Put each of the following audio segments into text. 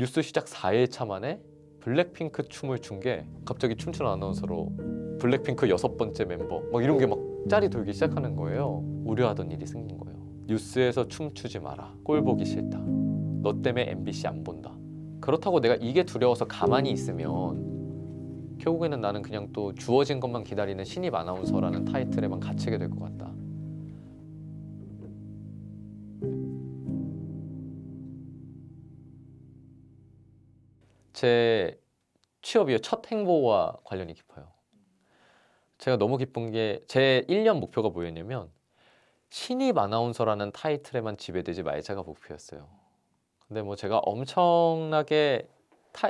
뉴스 시작 4일차 만에 블랙핑크 춤을 춘 게 갑자기 춤추는 아나운서로 블랙핑크 여섯 번째 멤버 막 이런 게막 짤이 돌기 시작하는 거예요 우려하던 일이 생긴 거예요 뉴스에서 춤추지 마라 꼴 보기 싫다 너 때문에 MBC 안 본다 그렇다고 내가 이게 두려워서 가만히 있으면 결국에는 나는 그냥 또 주어진 것만 기다리는 신입 아나운서라는 타이틀에만 갇히게 될 것 같다 제 취업이 첫 행보와 관련이 깊어요. 제가 너무 기쁜 게 제 1년 목표가 뭐였냐면 신입 아나운서라는 타이틀에만 지배되지 말자가 목표였어요. 근데 뭐 제가 엄청나게 타...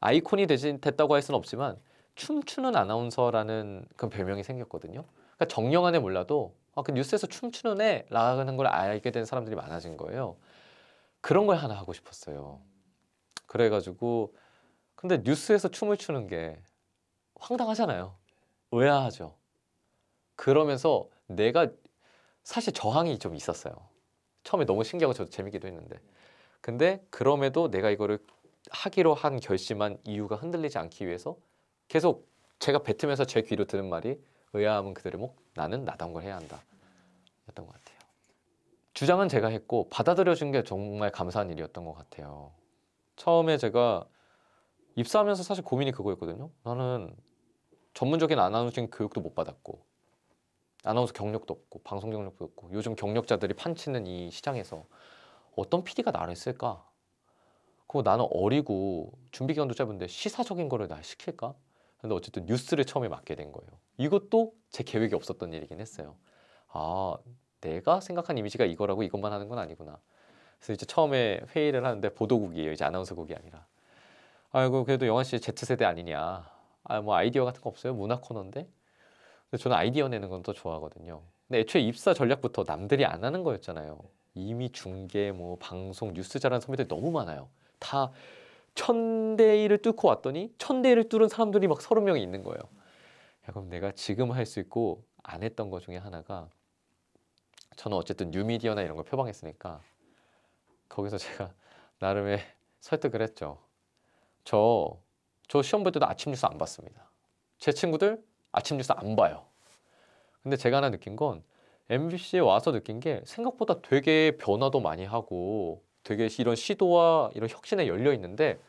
아이콘이 되진 됐다고 할 수는 없지만 춤추는 아나운서라는 그 별명이 생겼거든요. 그러니까 정령 안에 몰라도 아, 그 뉴스에서 춤추는 애라는 걸 알게 된 사람들이 많아진 거예요. 그런 걸 하나 하고 싶었어요. 그래가지고 근데 뉴스에서 춤을 추는 게 황당하잖아요. 의아하죠. 그러면서 내가 사실 저항이 좀 있었어요. 처음에 너무 신기하고 저도 재밌기도 했는데. 근데 그럼에도 내가 이거를 하기로 한 결심한 이유가 흔들리지 않기 위해서 계속 제가 뱉으면서 제 귀로 드는 말이 의아함은 그대로 목 뭐 나는 나다운 걸 해야 한다. 였던 것 같아요. 주장은 제가 했고 받아들여준 게 정말 감사한 일이었던 것 같아요. 처음에 제가 입사하면서 사실 고민이 그거였거든요. 나는 전문적인 아나운서적인 교육도 못 받았고 아나운서 경력도 없고 방송 경력도 없고 요즘 경력자들이 판치는 이 시장에서 어떤 PD가 나를 쓸까? 그거 나는 어리고 준비 기간도 짧은데 시사적인 거를 날 시킬까? 근데 어쨌든 뉴스를 처음에 맡게 된 거예요. 이것도 제 계획이 없었던 일이긴 했어요. 아, 내가 생각한 이미지가 이거라고 이것만 하는 건 아니구나. 그래서 이제 처음에 회의를 하는데 보도국이에요. 이제 아나운서국이 아니라. 아이고 그래도 영환 씨 Z세대 아니냐. 아뭐 아이디어 같은 거 없어요? 문화 코너인데. 근데 저는 아이디어 내는 건 또 좋아하거든요. 근데 애초에 입사 전략부터 남들이 안 하는 거였잖아요. 이미 중계, 뭐 방송, 뉴스 잘하는 선배들이 너무 많아요. 다 천대일을 뚫고 왔더니 천대일을 뚫은 사람들이 막 서른 명이 있는 거예요. 야, 그럼 내가 지금 할 수 있고 안 했던 것 중에 하나가 저는 어쨌든 뉴미디어나 이런 걸 표방했으니까 거기서 제가 나름의 설득을 했죠. 저, 저 시험 볼 때도 아침 뉴스 안 봤습니다. 제 친구들 아침 뉴스 안 봐요. 근데 제가 하나 느낀 건 MBC에 와서 느낀 게 생각보다 되게 변화도 많이 하고 되게 이런 시도와 이런 혁신에 열려 있는데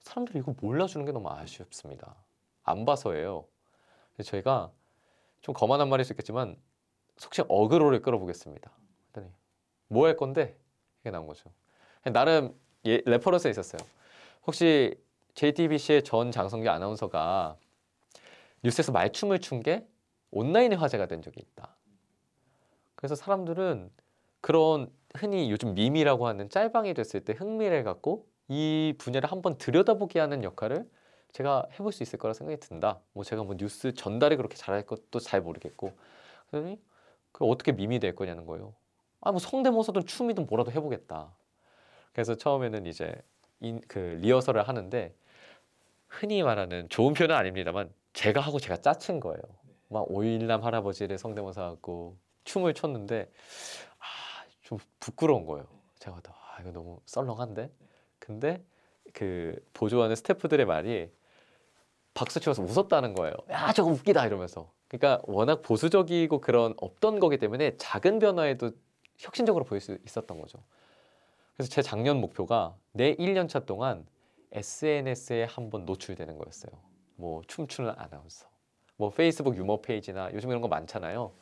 사람들이 이거 몰라주는 게 너무 아쉽습니다. 안 봐서예요. 저희가 좀 거만한 말일 수 있겠지만 속시 어그로를 끌어보겠습니다. 뭐 할 건데 크게 나온 거죠. 나름 예, 레퍼런스에 있었어요. 혹시 JTBC의 전 장성규 아나운서가 뉴스에서 말춤을 춘 게 온라인에 화제가 된 적이 있다. 그래서 사람들은 그런 흔히 요즘 밈이라고 하는 짤방이 됐을 때 흥미를 갖고 이 분야를 한번 들여다보게 하는 역할을 제가 해볼 수 있을 거라 생각이 든다. 뭐 제가 뭐 뉴스 전달이 그렇게 잘할 것도 잘 모르겠고 그러니 그 어떻게 밈이 될 거냐는 거예요. 아뭐 성대모사든 춤이든 뭐라도 해보겠다. 그래서 처음에는 이제 인, 그 리허설을 하는데 흔히 말하는 좋은 표현은 아닙니다만 제가 하고 제가 짜친 거예요. 막 오일남 할아버지를 성대모사 하고 춤을 췄는데 아, 좀 부끄러운 거예요. 제가 아 이거 너무 썰렁한데. 근데 그 보조하는 스태프들의 말이 박수 치면서 웃었다는 거예요. 야 저거 웃기다 이러면서. 그러니까 워낙 보수적이고 그런 없던 거기 때문에 작은 변화에도 혁신적으로 보일 수 있었던 거죠. 그래서 제 작년 목표가 내 1년차 동안 SNS에 한 번 노출되는 거였어요. 뭐 춤추는 아나운서, 뭐 페이스북 유머 페이지나 요즘 이런 거 많잖아요.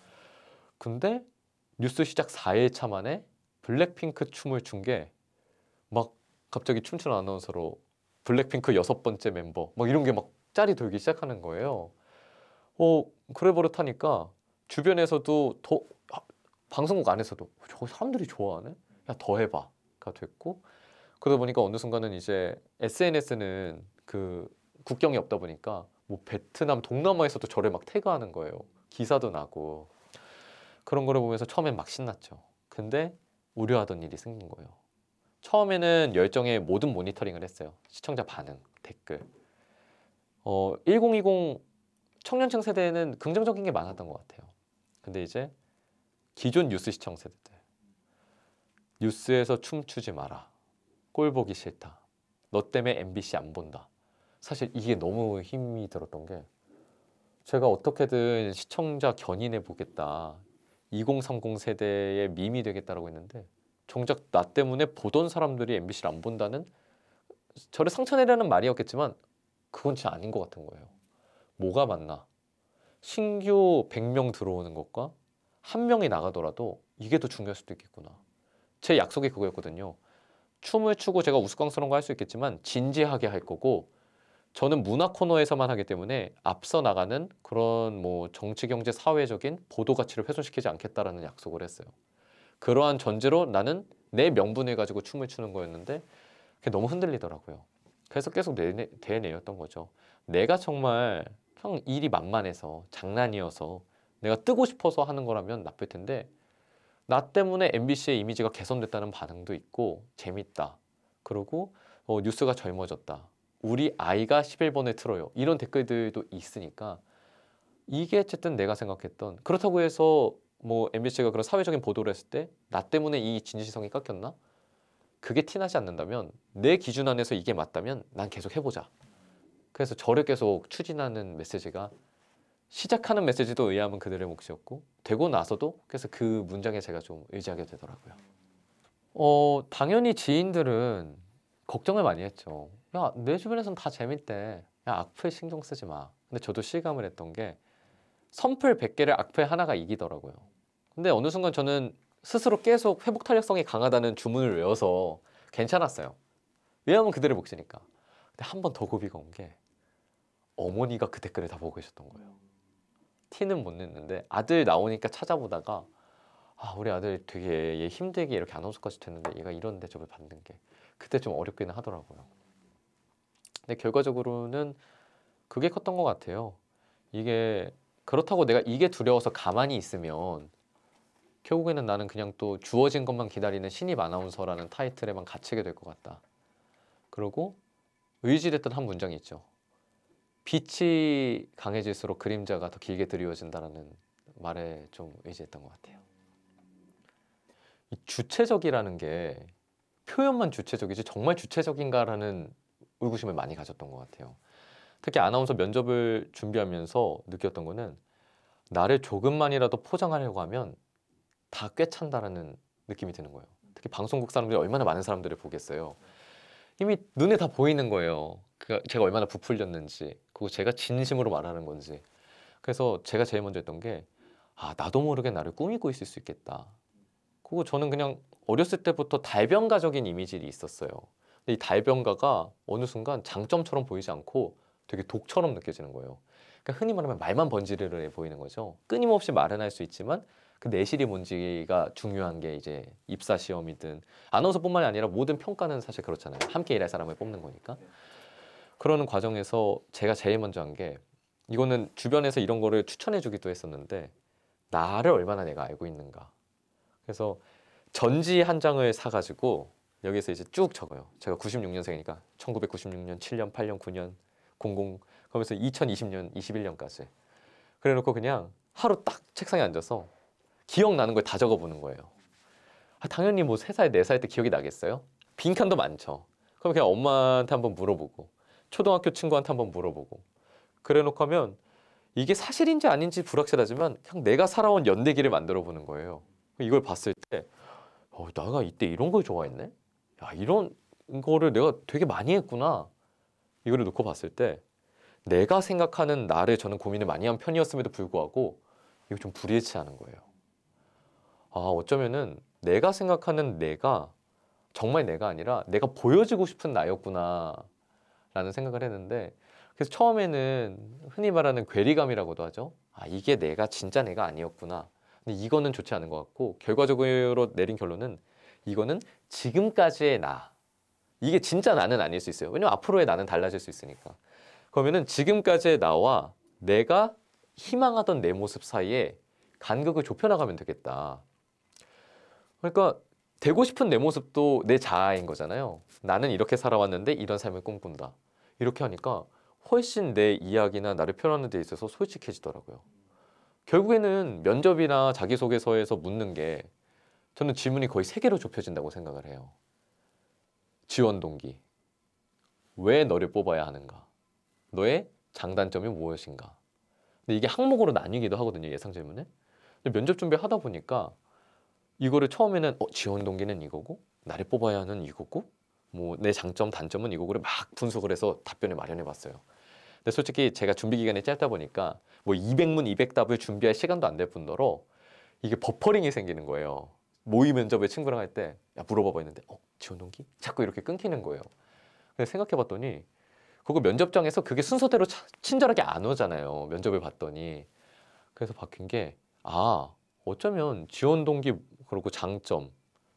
근데 뉴스 시작 4일차 만에 블랙핑크 춤을 춘 게 막 갑자기 춤추는 아나운서로 블랙핑크 여섯 번째 멤버 막 이런 게 막 짤이 돌기 시작하는 거예요. 어 그래 버릇하니까 주변에서도 더 방송국 안에서도 저 사람들이 좋아하네? 야더 해봐가 됐고 그러다 보니까 어느 순간은 이제 SNS는 그 국경이 없다 보니까 뭐 베트남 동남아에서도 저를 막 태그하는 거예요. 기사도 나고 그런 거를 보면서 처음엔 막 신났죠. 근데 우려하던 일이 생긴 거예요. 처음에는 열정의 모든 모니터링을 했어요. 시청자 반응, 댓글. 어, 1020 청년층 세대에는 긍정적인 게 많았던 것 같아요. 근데 이제 기존 뉴스 시청 세대들 뉴스에서 춤추지 마라 꼴 보기 싫다 너 때문에 MBC 안 본다 사실 이게 너무 힘이 들었던 게 제가 어떻게든 시청자 견인해 보겠다 2030 세대의 밈이 되겠다라고 했는데 정작 나 때문에 보던 사람들이 MBC를 안 본다는 저를 상처내려는 말이었겠지만 그건 진짜 아닌 것 같은 거예요. 뭐가 맞나? 신규 100명 들어오는 것과 한 명이 나가더라도 이게 더 중요할 수도 있겠구나. 제 약속이 그거였거든요. 춤을 추고 제가 우스꽝스러운 거 할 수 있겠지만 진지하게 할 거고 저는 문화 코너에서만 하기 때문에 앞서 나가는 그런 뭐 정치 경제 사회적인 보도 가치를 훼손시키지 않겠다라는 약속을 했어요. 그러한 전제로 나는 내 명분을 가지고 춤을 추는 거였는데 그게 너무 흔들리더라고요. 그래서 계속 내내 대내였던 거죠. 내가 정말 형 일이 만만해서 장난이어서 내가 뜨고 싶어서 하는 거라면 나쁠 텐데 나 때문에 MBC의 이미지가 개선됐다는 반응도 있고 재밌다. 그리고 어, 뉴스가 젊어졌다. 우리 아이가 11번에 틀어요. 이런 댓글들도 있으니까 이게 어쨌든 내가 생각했던 그렇다고 해서 뭐 MBC가 그런 사회적인 보도를 했을 때 나 때문에 이진지성이 깎였나? 그게 티나지 않는다면 내 기준 안에서 이게 맞다면 난 계속 해보자. 그래서 저를 계속 추진하는 메시지가 시작하는 메시지도 의하면 그들의 몫이었고 되고 나서도 그래서 그 문장에 제가 좀 의지하게 되더라고요. 어 당연히 지인들은 걱정을 많이 했죠. 야내 주변에선 다 재밌대. 야 악플 신경 쓰지 마. 근데 저도 실감을 했던 게 선플 100개를 악플 하나가 이기더라고요. 근데 어느 순간 저는 스스로 계속 회복 탄력성이 강하다는 주문을 외워서 괜찮았어요. 왜냐하면 그들의 몫이니까. 근데 한 번 더 고비가 온 게 어머니가 그 댓글을 다 보고 계셨던 거예요. 티는 못 냈는데 아들 나오니까 찾아보다가 아 우리 아들 되게 얘 힘들게 이렇게 아나운서까지 됐는데 얘가 이런 대접을 받는 게 그때 좀 어렵기는 하더라고요. 근데 결과적으로는 그게 컸던 것 같아요. 이게 그렇다고 내가 이게 두려워서 가만히 있으면 결국에는 나는 그냥 또 주어진 것만 기다리는 신입 아나운서라는 타이틀에만 갇히게 될 것 같다. 그리고 의지됐던 한 문장이 있죠. 빛이 강해질수록 그림자가 더 길게 드리워진다는 말에 좀 의지했던 것 같아요. 주체적이라는 게 표현만 주체적이지 정말 주체적인가라는 의구심을 많이 가졌던 것 같아요. 특히 아나운서 면접을 준비하면서 느꼈던 거는 나를 조금만이라도 포장하려고 하면 다 꿰찬다라는 느낌이 드는 거예요. 특히 방송국 사람들이 얼마나 많은 사람들을 보겠어요. 이미 눈에 다 보이는 거예요. 그 제가 얼마나 부풀렸는지 그리고 제가 진심으로 말하는 건지 그래서 제가 제일 먼저 했던 게 아 나도 모르게 나를 꾸미고 있을 수 있겠다 그리고 저는 그냥 어렸을 때부터 달변가적인 이미지를 있었어요 근데 이 달변가가 어느 순간 장점처럼 보이지 않고 되게 독처럼 느껴지는 거예요 그러니까 흔히 말하면 말만 번지르르해 보이는 거죠 끊임없이 말은 할 수 있지만 그 내실이 뭔지가 중요한 게 이제 입사 시험이든 아나운서뿐만이 아니라 모든 평가는 사실 그렇잖아요. 함께 일할 사람을 뽑는 거니까. 그러는 과정에서 제가 제일 먼저 한 게 이거는 주변에서 이런 거를 추천해 주기도 했었는데 나를 얼마나 내가 알고 있는가. 그래서 전지 한 장을 사가지고 여기서 이제 쭉 적어요. 제가 96년생이니까 1996년, 7년, 8년, 9년, 00 그러면서 2020년, 21년까지 그래놓고 그냥 하루 딱 책상에 앉아서 기억나는 걸 다 적어보는 거예요. 아, 당연히 뭐 3살, 4살 때 기억이 나겠어요? 빈칸도 많죠. 그럼 그냥 엄마한테 한번 물어보고 초등학교 친구한테 한번 물어보고 그래놓고 하면 이게 사실인지 아닌지 불확실하지만 그냥 내가 살아온 연대기를 만들어 보는 거예요. 이걸 봤을 때 어, 내가 이때 이런 걸 좋아했네? 야 이런 거를 내가 되게 많이 했구나. 이거를 놓고 봤을 때 내가 생각하는 나를 저는 고민을 많이 한 편이었음에도 불구하고 이거 좀 불일치 하는 거예요. 아 어쩌면은 내가 생각하는 내가 정말 내가 아니라 내가 보여지고 싶은 나였구나 라는 생각을 했는데 그래서 처음에는 흔히 말하는 괴리감이라고도 하죠. 아, 이게 내가 진짜 내가 아니었구나. 근데 이거는 좋지 않은 것 같고 결과적으로 내린 결론은 이거는 지금까지의 나. 이게 진짜 나는 아닐 수 있어요. 왜냐면 앞으로의 나는 달라질 수 있으니까. 그러면은 지금까지의 나와 내가 희망하던 내 모습 사이에 간극을 좁혀나가면 되겠다. 그러니까 되고 싶은 내 모습도 내 자아인 거잖아요. 나는 이렇게 살아왔는데 이런 삶을 꿈꾼다. 이렇게 하니까 훨씬 내 이야기나 나를 표현하는 데 있어서 솔직해지더라고요. 결국에는 면접이나 자기소개서에서 묻는 게 저는 질문이 거의 세 개로 좁혀진다고 생각을 해요. 지원 동기. 왜 너를 뽑아야 하는가? 너의 장단점이 무엇인가? 근데 이게 항목으로 나뉘기도 하거든요, 예상 질문에. 면접 준비하다 보니까 이거를 처음에는 어, 지원 동기는 이거고 나를 뽑아야 하는 이거고 뭐 내 장점 단점은 이거고를 막 분석을 해서 답변을 마련해 봤어요. 근데 솔직히 제가 준비 기간이 짧다 보니까 뭐 200문 200답을 준비할 시간도 안 될 뿐더러 이게 버퍼링이 생기는 거예요. 모의 면접에 친구랑 할때야물어봐봤는데어 지원 동기 자꾸 이렇게 끊기는 거예요. 근데 생각해봤더니 그거 면접장에서 그게 순서대로 친절하게 안 오잖아요. 면접을 봤더니 그래서 바뀐 게아 어쩌면 지원 동기 그리고 장점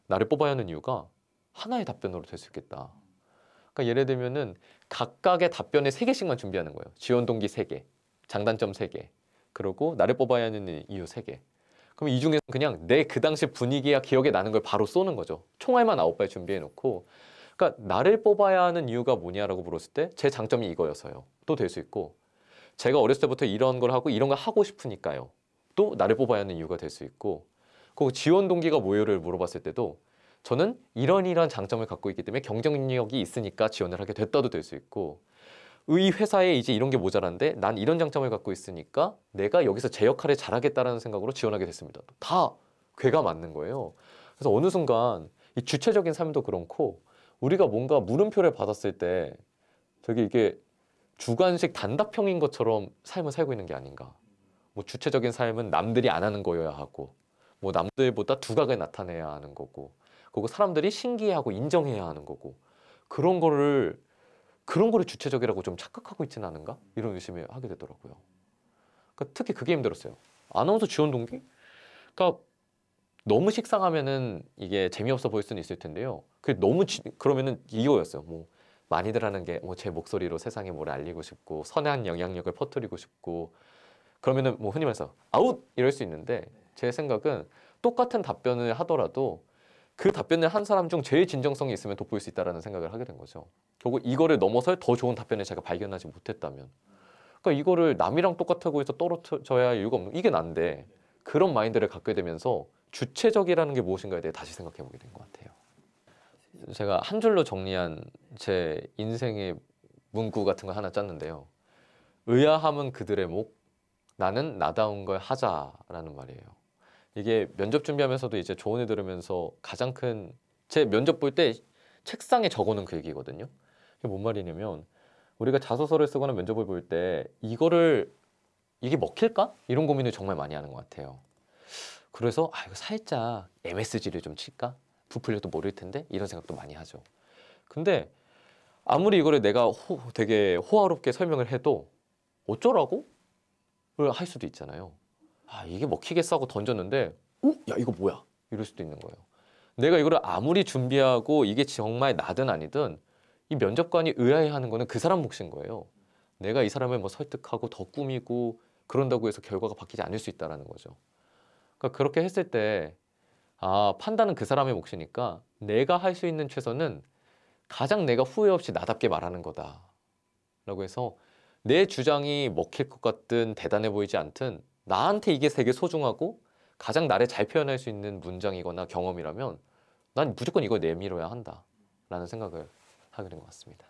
나를 뽑아야 하는 이유가 하나의 답변으로 될 수 있겠다. 그러니까 예를 들면은 각각의 답변에 세 개씩만 준비하는 거예요. 지원 동기 세 개, 장단점 세 개, 그리고 나를 뽑아야 하는 이유 세 개. 그럼 이 중에서 그냥 내 그 당시 분위기야 기억에 나는 걸 바로 쏘는 거죠. 총알만 아홉 발 준비해 놓고 그러니까 나를 뽑아야 하는 이유가 뭐냐라고 물었을 때 제 장점이 이거여서요. 또 될 수 있고 제가 어렸을 때부터 이런 걸 하고 이런 걸 하고 싶으니까요. 또 나를 뽑아야 하는 이유가 될 수 있고 그 지원 동기가 뭐요를 물어봤을 때도 저는 이런 이런 장점을 갖고 있기 때문에 경쟁력이 있으니까 지원을 하게 됐다도 될 수 있고 의 회사에 이제 이런 게 모자란데 난 이런 장점을 갖고 있으니까 내가 여기서 제 역할을 잘하겠다라는 생각으로 지원하게 됐습니다. 다 괴가 맞는 거예요. 그래서 어느 순간 이 주체적인 삶도 그렇고 우리가 뭔가 물음표를 받았을 때 되게 이게 주관식 단답형인 것처럼 삶을 살고 있는 게 아닌가 뭐 주체적인 삶은 남들이 안 하는 거여야 하고 뭐 남들보다 두각을 나타내야 하는 거고 그리고 사람들이 신기해하고 인정해야 하는 거고 그런 거를 그런 거를 주체적이라고 좀 착각하고 있지는 않은가 이런 의심을 하게 되더라고요. 그러니까 특히 그게 힘들었어요. 아나운서 지원 동기? 그러니까 너무 식상하면은 이게 재미없어 보일 수는 있을 텐데요. 그 너무 지, 그러면은 이거였어요. 뭐 많이들 하는 게제 뭐 목소리로 세상에 뭘 알리고 싶고 선한 영향력을 퍼뜨리고 싶고 그러면은 뭐 흔히 말해서 아웃 이럴 수 있는데 제 생각은 똑같은 답변을 하더라도 그 답변을 한 사람 중 제일 진정성이 있으면 돋보일 수 있다라는 생각을 하게 된 거죠. 결국 이거를 넘어서 더 좋은 답변을 제가 발견하지 못했다면 그러니까 이거를 남이랑 똑같다고 해서 떨어져야 할 이유가 없는 이게 난데 그런 마인드를 갖게 되면서 주체적이라는 게 무엇인가에 대해 다시 생각해 보게 된 것 같아요. 제가 한 줄로 정리한 제 인생의 문구 같은 거 하나 짰는데요. 의아함은 그들의 목, 나는 나다운 걸 하자라는 말이에요. 이게 면접 준비하면서도 이제 조언을 들으면서 가장 큰 제 면접 볼 때 책상에 적어놓은 글얘거든요 그 이게 뭔 말이냐면 우리가 자소서를 쓰거나 면접을 볼 때 이거를 이게 먹힐까? 이런 고민을 정말 많이 하는 것 같아요. 그래서 아 이거 살짝 MSG를 좀 칠까? 부풀려도 모를 텐데 이런 생각도 많이 하죠. 근데 아무리 이거를 내가 호, 되게 호화롭게 설명을 해도 어쩌라고? 할 수도 있잖아요. 아 이게 먹히겠어 뭐 하고 던졌는데 어? 야 이거 뭐야? 이럴 수도 있는 거예요. 내가 이거를 아무리 준비하고 이게 정말 나든 아니든 이 면접관이 의아해하는 거는 그 사람 몫인 거예요. 내가 이 사람을 뭐 설득하고 더 꾸미고 그런다고 해서 결과가 바뀌지 않을 수있다는 거죠. 그러니까 그렇게 했을 때 아, 판단은 그 사람의 몫이니까 내가 할 수 있는 최선은 가장 내가 후회 없이 나답게 말하는 거다라고 해서 내 주장이 먹힐 것 같든 대단해 보이지 않든 나한테 이게 되게 소중하고 가장 나를 잘 표현할 수 있는 문장이거나 경험이라면 난 무조건 이걸 내밀어야 한다라는 생각을 하게 된 것 같습니다.